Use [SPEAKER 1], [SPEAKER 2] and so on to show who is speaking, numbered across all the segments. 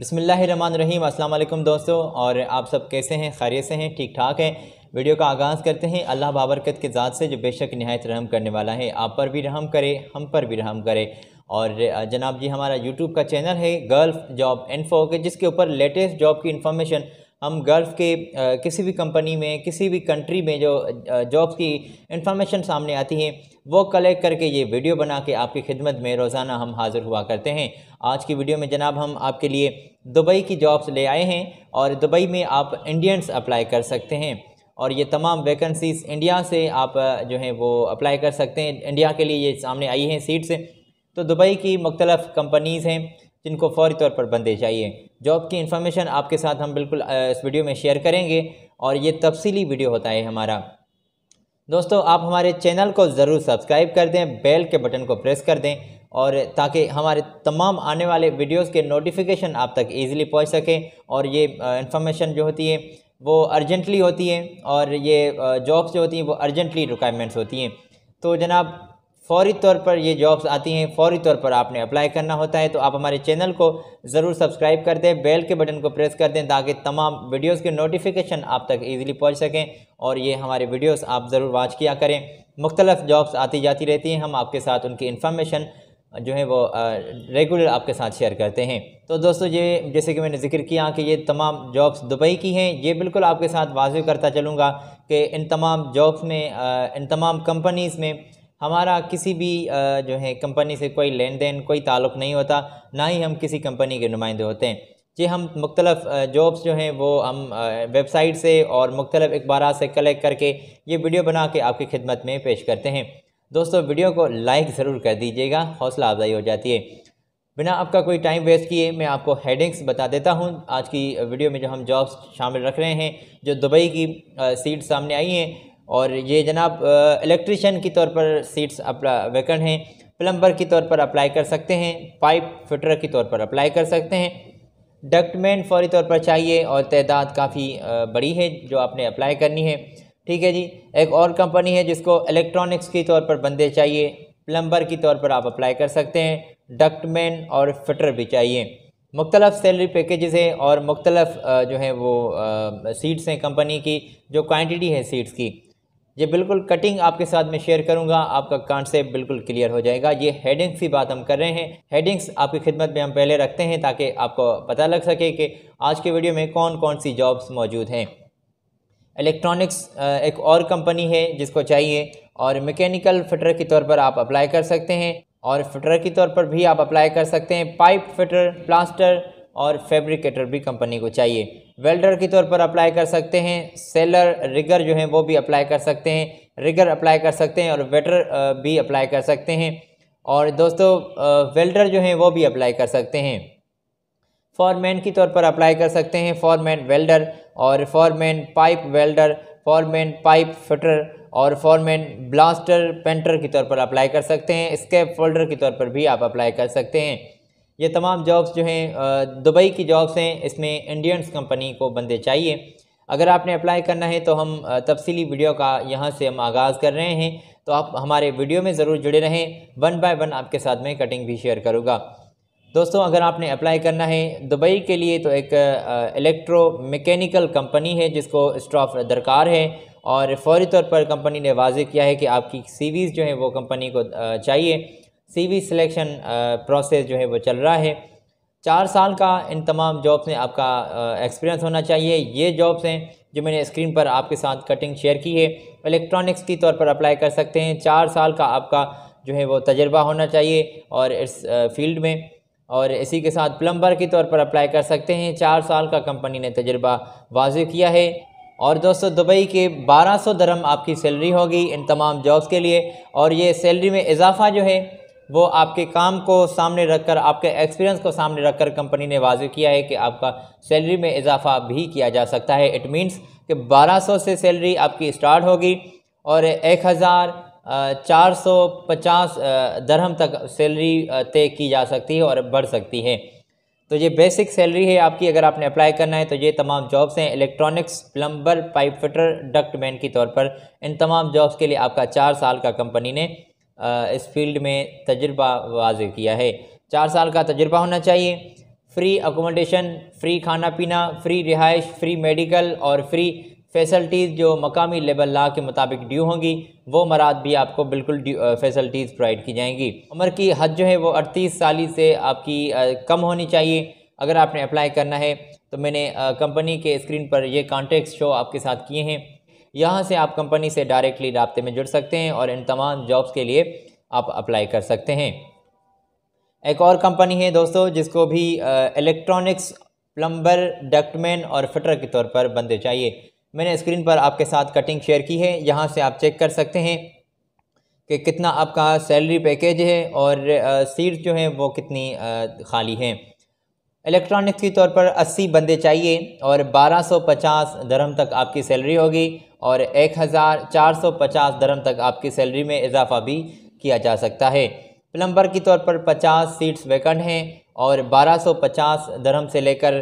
[SPEAKER 1] बसमीम अल्लाम दोस्तों और आप सब कैसे हैं खैरियत से हैं ठीक ठाक हैं वीडियो का आगाज़ करते हैं अल्लाह बाबरकत के ज़ात से जो बेशक नहायत रहम करने वाला है आप पर भी रहम करे हम पर भी रहम करे और जनाब जी हमारा यूट्यूब का चैनल है गर्ल्फ जॉब इन्फो के जिसके ऊपर लेटेस्ट जॉब की इन्फॉर्मेशन हम गल्फ़ के किसी भी कंपनी में किसी भी कंट्री में जो जॉब की इंफॉर्मेशन सामने आती है वो कलेक्ट करके ये वीडियो बना के आपकी खिदमत में रोज़ाना हम हाज़िर हुआ करते हैं आज की वीडियो में जनाब हम आपके लिए दुबई की जॉब्स ले आए हैं और दुबई में आप इंडियंस अप्लाई कर सकते हैं और ये तमाम वैकेंसीज़ इंडिया से आप जो हैं वो अप्लाई कर सकते हैं इंडिया के लिए ये सामने आई हैं सीट्स तो दुबई की मुख्तलफ़ कंपनीज़ हैं जिनको फौरी तौर पर बंदे चाहिए जॉब की इन्फॉर्मेशन आपके साथ हम बिल्कुल इस वीडियो में शेयर करेंगे और ये तफसीली वीडियो होता है हमारा दोस्तों आप हमारे चैनल को ज़रूर सब्सक्राइब कर दें बेल के बटन को प्रेस कर दें और ताकि हमारे तमाम आने वाले वीडियोस के नोटिफिकेशन आप तक इजीली पहुंच सके और ये इन्फॉर्मेशन जो होती है वो अर्जेंटली होती है और ये जॉब्स जो होती हैं वो अर्जेंटली रिक्वायरमेंट्स होती हैं तो जनाब फौरी तौर पर ये जॉब्स आती हैं फौरी तौर पर आपने अप्लाई करना होता है तो आप हमारे चैनल को ज़रूर सब्सक्राइब कर दें बेल के बटन को प्रेस कर दें ताकि तमाम वीडियोस के नोटिफिकेशन आप तक इजीली पहुंच सकें और ये हमारे वीडियोस आप ज़रूर वॉच किया करें मुख्तलफ़ जॉब्स आती जाती रहती हैं हम आपके साथ उनकी इन्फॉर्मेशन जो है वो रेगुलर आपके साथ शेयर करते हैं तो दोस्तों ये जैसे कि मैंने जिक्र किया कि ये तमाम जॉब्स दुबई की हैं ये बिल्कुल आपके साथ वाजह करता चलूँगा कि इन तमाम जॉब्स में इन तमाम कंपनीज़ में हमारा किसी भी जो है कंपनी से कोई लेन देन कोई ताल्लुक़ नहीं होता ना ही हम किसी कंपनी के नुमाइंदे होते हैं जी हम मुख्तलफ़ जॉब्स जो हैं वो हम वेबसाइट से और मुख्तलिफ़ अखबार से कलेक्ट करके ये वीडियो बना के आपकी खिदमत में पेश करते हैं दोस्तों वीडियो को लाइक ज़रूर कर दीजिएगा हौसला अफजाई हो जाती है बिना आपका कोई टाइम वेस्ट किए मैं आपको हेडिंग्स बता देता हूँ आज की वीडियो में जो हम जॉब्स शामिल रख रहे हैं जो दुबई की सीट सामने आई हैं और ये जनाब इलेक्ट्रिशियन की तौर पर सीट्स वैकेंट हैं प्लम्बर की तौर पर अप्लाई कर सकते हैं पाइप फिटर की तौर पर अप्लाई कर सकते हैं डक्टमैन फौरी तौर पर चाहिए और तदाद काफ़ी बड़ी है जो आपने अप्लाई करनी है ठीक है जी एक और कंपनी है जिसको इलेक्ट्रॉनिक्स की तौर पर बंदे चाहिए प्लम्बर की तौर पर आप अप्लाई कर सकते हैं डक्टमैन और फिटर भी चाहिए मुख्तलफ़ सैलरी पैकेजेस हैं और मुख्तलफ़ जो हैं वो सीट्स हैं कंपनी की जो क्वांटिटी है सीट्स की ये बिल्कुल कटिंग आपके साथ में शेयर करूंगा आपका कॉन्सेप्ट बिल्कुल क्लियर हो जाएगा ये हेडिंग्स की बात हम कर रहे हैं हेडिंग्स आपकी खिदमत में हम पहले रखते हैं ताकि आपको पता लग सके कि आज के वीडियो में कौन कौन सी जॉब्स मौजूद हैं इलेक्ट्रॉनिक्स एक और कंपनी है जिसको चाहिए और मैकेनिकल फिटर के तौर पर आप अप्लाई कर सकते हैं और फिटर के तौर पर भी आप अप्लाई कर सकते हैं पाइप फिटर प्लास्टर और फेब्रिकेटर भी कंपनी को चाहिए वेल्डर के तौर पर अप्लाई कर सकते हैं सेलर रिगर जो है वो भी अप्लाई कर सकते हैं रिगर अप्लाई कर सकते हैं और वेटर भी अप्लाई कर सकते हैं और दोस्तों वेल्डर जो हैं वो भी अप्लाई कर सकते हैं फॉरमैन के तौर पर अप्लाई कर सकते हैं फॉरमैन वेल्डर और foreman pipe welder foreman pipe fitter और फॉरमैन ब्लास्टर पेंटर के तौर पर अप्लाई कर सकते हैं स्केप फोल्डर के तौर पर भी आप अप्लाई कर सकते हैं ये तमाम जॉब्स जो हैं दुबई की जॉब्स हैं इसमें इंडियंस कंपनी को बंदे चाहिए अगर आपने अप्लाई करना है तो हम तफसीली वीडियो का यहाँ से हम आगाज़ कर रहे हैं तो आप हमारे वीडियो में ज़रूर जुड़े रहें वन बाय वन आपके साथ में कटिंग भी शेयर करूँगा दोस्तों अगर आपने अप्लाई करना है दुबई के लिए तो एक इलेक्ट्रो मैकेनिकल कंपनी है जिसको स्टाफ दरकार है और फौरी तौर पर कंपनी ने वाजे किया है कि आपकी सीवीज़ जो हैं वो कंपनी को चाहिए सी सिलेक्शन प्रोसेस जो है वो चल रहा है चार साल का इन तमाम जॉब्स में आपका एक्सपीरियंस uh, होना चाहिए ये जॉब्स हैं जो मैंने स्क्रीन पर आपके साथ कटिंग शेयर की है इलेक्ट्रॉनिक्स की तौर पर अप्लाई कर सकते हैं चार साल का आपका जो है वो तजर्बा होना चाहिए और इस फील्ड uh, में और इसी के साथ प्लम्बर के तौर पर अप्लाई कर सकते हैं चार साल का कंपनी ने तजर्बा वाज किया है और दोस्तों दुबई के 1200 दरम आपकी सैलरी होगी इन तमाम जॉब्स के लिए और ये सैलरी में इजाफा जो है वो आपके काम को सामने रखकर आपके एक्सपीरियंस को सामने रखकर कंपनी ने वाजे किया है कि आपका सैलरी में इजाफा भी किया जा सकता है इट मीन्स कि 1200 से सैलरी आपकी स्टार्ट होगी और एक हज़ार चार सौ पचास दरहम तक सैलरी तय की जा सकती है और बढ़ सकती है तो ये बेसिक सैलरी है आपकी अगर आपने अप्लाई करना है तो ये तमाम जॉब्स हैं electronics plumber pipe fitter ductman की तौर पर इन तमाम जॉब्स के लिए आपका चार साल का कंपनी ने इस फील्ड में तजर्बा वाज किया है चार साल का तजर्बा होना चाहिए फ्री अकोमोडेशन फ्री खाना पीना फ्री रिहाइश फ्री मेडिकल और फ्री फैसल्टीज़ जो मकामी लेबल ला के मुताबिक ड्यू होंगी वो मराद भी आपको बिल्कुल फैसल्टीज़ प्रोवाइड की जाएंगी उम्र की हद जो है वो अड़तीस साल से आपकी कम होनी चाहिए अगर आपने अप्लाई करना है तो मैंने कंपनी के स्क्रीन पर ये कॉन्टेक्ट शो आपके साथ किए हैं यहाँ से आप कंपनी से डायरेक्टली रबते में जुड़ सकते हैं और इन तमाम जॉब्स के लिए आप अप्लाई कर सकते हैं एक और कंपनी है दोस्तों जिसको भी इलेक्ट्रॉनिक्स प्लम्बर डक्टमैन और फिटर के तौर पर बंदे चाहिए मैंने स्क्रीन पर आपके साथ कटिंग शेयर की है यहाँ से आप चेक कर सकते हैं कि कितना आपका सैलरी पैकेज है और सीट जो है वो कितनी खाली हैं इलेक्ट्रॉनिक्स के तौर पर 80 बंदे चाहिए और 1250 धर्म तक आपकी सैलरी होगी और 1450 धर्म तक आपकी सैलरी में इजाफा भी किया जा सकता है प्लम्बर की तौर पर 50 सीट्स वैकेंट हैं और 1250 धर्म से लेकर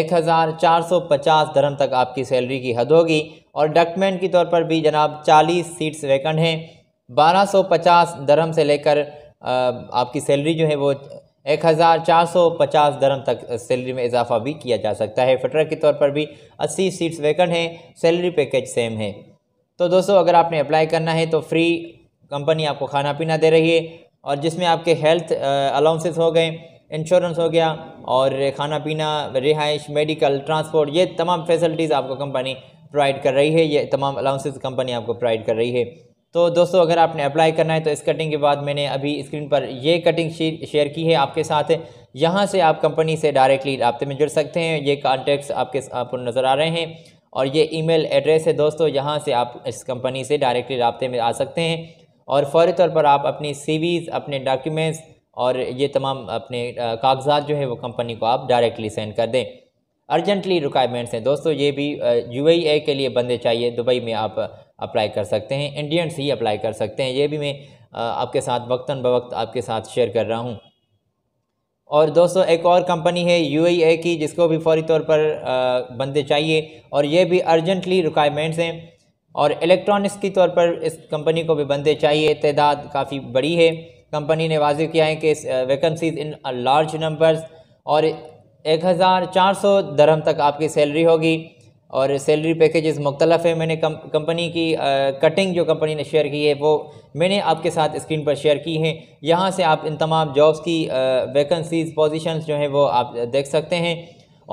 [SPEAKER 1] 1450 धर्म तक आपकी सैलरी की हद होगी और डॉक्यूमेंट की तौर पर भी जनाब 40 सीट्स वैकेंट हैं 1250 धर्म से लेकर आपकी सैलरी जो है वो एक हज़ार चार सौ पचास दरम तक सैलरी में इजाफा भी किया जा सकता है फटर के तौर पर भी अस्सी सीट्स वैकेंट हैं सैलरी पैकेज सेम है तो दोस्तों अगर आपने अप्लाई करना है तो फ्री कंपनी आपको खाना पीना दे रही है और जिसमें आपके हेल्थ अलाउंसेस हो गए इंश्योरेंस हो गया और खाना पीना रिहाइश मेडिकल ट्रांसपोर्ट ये तमाम फैसिलिटीज़ आपको कंपनी प्रोवाइड कर रही है ये तमाम अलाउंसेस कंपनी आपको प्रोवाइड कर रही है तो दोस्तों अगर आपने अप्लाई करना है तो इस कटिंग के बाद मैंने अभी स्क्रीन पर ये कटिंग शेयर की है आपके साथ यहाँ से आप कंपनी से डायरेक्टली रबते में जुड़ सकते हैं ये कॉन्टेक्ट्स आपके आपको नज़र आ रहे हैं और ये ईमेल एड्रेस है दोस्तों यहाँ से आप इस कंपनी से डायरेक्टली रबते में आ सकते हैं और फौरी तौर पर आप अपनी सीवीज अपने डॉक्यूमेंट्स और ये तमाम अपने कागजात जो है वो कंपनी को आप डायरेक्टली सेंड कर दें अर्जेंटली रिक्वायरमेंट्स हैं दोस्तों ये भी यू e के लिए बंदे चाहिए दुबई में आप अप्लाई कर सकते हैं इंडियंस ही अप्लाई कर सकते हैं ये भी मैं आपके साथ वक्ता बवक्त आपके साथ शेयर कर रहा हूँ और दोस्तों एक और कंपनी है यू ए e की जिसको भी फौरी तौर पर बंदे चाहिए और ये भी अर्जेंटली रिक्वायरमेंट्स हैं और इलेक्ट्रॉनिक्स की तौर पर इस कंपनी को भी बंदे चाहिए तदाद काफ़ी बड़ी है कंपनी ने वाजह किया है कि वैकेंसीज इन लार्ज नंबर्स और एक हज़ार चार सौ दरहम तक आपकी सैलरी होगी और सैलरी पैकेजेस मुख्तलफ है मैंने कम, कंपनी की आ, कटिंग जो कंपनी ने शेयर की है वो मैंने आपके साथ स्क्रीन पर शेयर की है यहाँ से आप इन तमाम जॉब्स की वैकेंसीज पोजीशंस जो हैं वो आप देख सकते हैं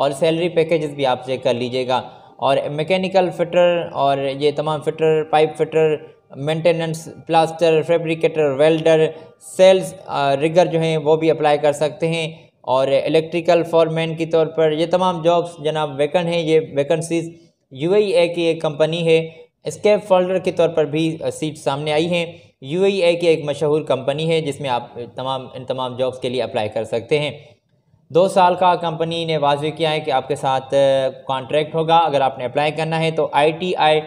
[SPEAKER 1] और सैलरी पैकेजेस भी आप चेक कर लीजिएगा और मैकेनिकल फिटर और ये तमाम fitter pipe fitter maintenance plaster fabricator welder sales rigger जो हैं वो भी अप्लाई कर सकते हैं और इलेक्ट्रिकल फॉरमैन के तौर पर ये तमाम जॉब्स जनाब वैकेंट हैं ये वैकेंसीज यू आई ए की एक कंपनी है स्केप फोल्डर के तौर पर भी सीट सामने आई हैं यू आई ए की एक मशहूर कंपनी है जिसमें आप तमाम इन तमाम जॉब्स के लिए अप्लाई कर सकते हैं दो साल का कंपनी ने वाजे किया है कि आपके साथ कॉन्ट्रैक्ट होगा अगर आपने अप्लाई करना है तो आई टी आई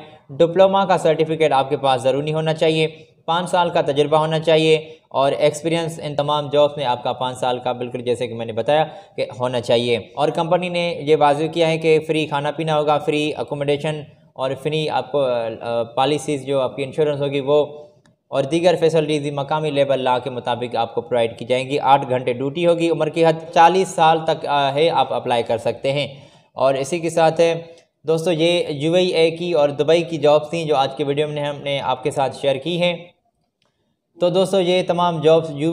[SPEAKER 1] डिप्लोमा का सर्टिफिकेट आपके पास ज़रूरी होना चाहिए पाँच साल का तजर्बा होना चाहिए और एक्सपीरियंस इन तमाम जॉब्स में आपका पाँच साल का बिल्कुल जैसे कि मैंने बताया कि होना चाहिए और कंपनी ने ये वाजु किया है कि फ्री खाना पीना होगा फ्री अकोमोडेशन और फ्री आपको पॉलिसीज़ जो आपकी इंश्योरेंस होगी वो और दीगर फैसलिटीज़ मकामी लेबर ला के मुताबिक आपको प्रोवाइड की जाएंगी आठ घंटे ड्यूटी होगी उम्र की हद चालीस साल तक है आप अप्लाई कर सकते हैं और इसी के साथ है दोस्तों ये यू की और दुबई की जॉब्स थी जो आज के वीडियो में हमने आपके साथ शेयर की हैं तो दोस्तों ये तमाम जॉब्स यू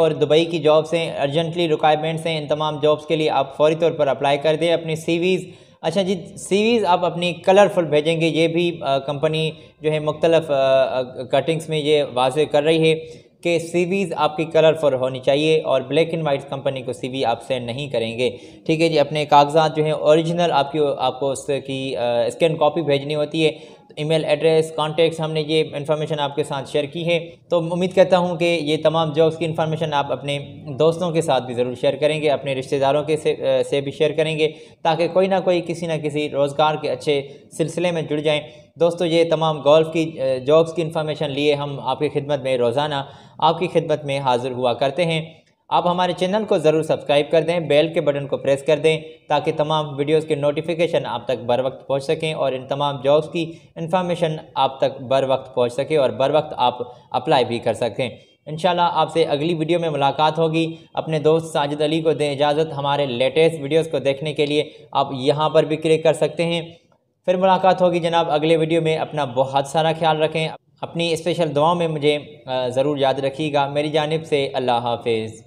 [SPEAKER 1] और दुबई की जॉब्स हैं अर्जेंटली रिक्वायरमेंट्स हैं इन तमाम जॉब्स के लिए आप फौरी तौर पर अप्लाई कर दें अपनी सीवीज़ अच्छा जी सीवीज़ आप अपनी कलरफुल भेजेंगे ये भी कंपनी जो है मुख्तलफ़ कटिंग्स में ये वाज कर रही है के सीवीज़ आपकी कलरफुल होनी चाहिए और ब्लैक एंड वाइट कंपनी को सीवी आप सेंड नहीं करेंगे ठीक है जी अपने कागजात जो हैं ओरिजिनल आपकी आपको उसकी स्कैन कॉपी भेजनी होती है ईमेल एड्रेस कॉन्टेक्ट्स हमने ये इन्फॉर्मेशन आपके साथ शेयर की है तो उम्मीद करता हूँ कि ये तमाम जॉब्स की इन्फॉर्मेशन आप अपने दोस्तों के साथ भी ज़रूर शेयर करेंगे अपने रिश्तेदारों के से, से भी शेयर करेंगे ताकि कोई ना कोई किसी ना किसी रोज़गार के अच्छे सिलसिले में जुड़ जाएँ दोस्तों ये तमाम गोल्फ़ की जॉब्स की इन्फॉर्मेशन लिए हम आपकी खिदमत में रोज़ाना आपकी खिदमत में हाज़िर हुआ करते हैं आप हमारे चैनल को ज़रूर सब्सक्राइब कर दें बेल के बटन को प्रेस कर दें ताकि तमाम वीडियोस के नोटिफिकेशन आप तक बर वक्त पहुँच सकें और इन तमाम जॉब्स की इन्फॉर्मेशन आप तक बर वक्त पहुँच सके और बर वक्त आप अप्लाई भी कर सकें इन आपसे अगली वीडियो में मुलाकात होगी अपने दोस्त साजिद अली को दें इजाज़त हमारे लेटेस्ट वीडियोस को देखने के लिए आप यहाँ पर भी क्लिक कर सकते हैं फिर मुलाकात होगी जनाब अगले वीडियो में अपना बहुत सारा ख्याल रखें अपनी स्पेशल दुआओं में मुझे ज़रूर याद रखिएगा मेरी जानब से अल्लाह हाफिज़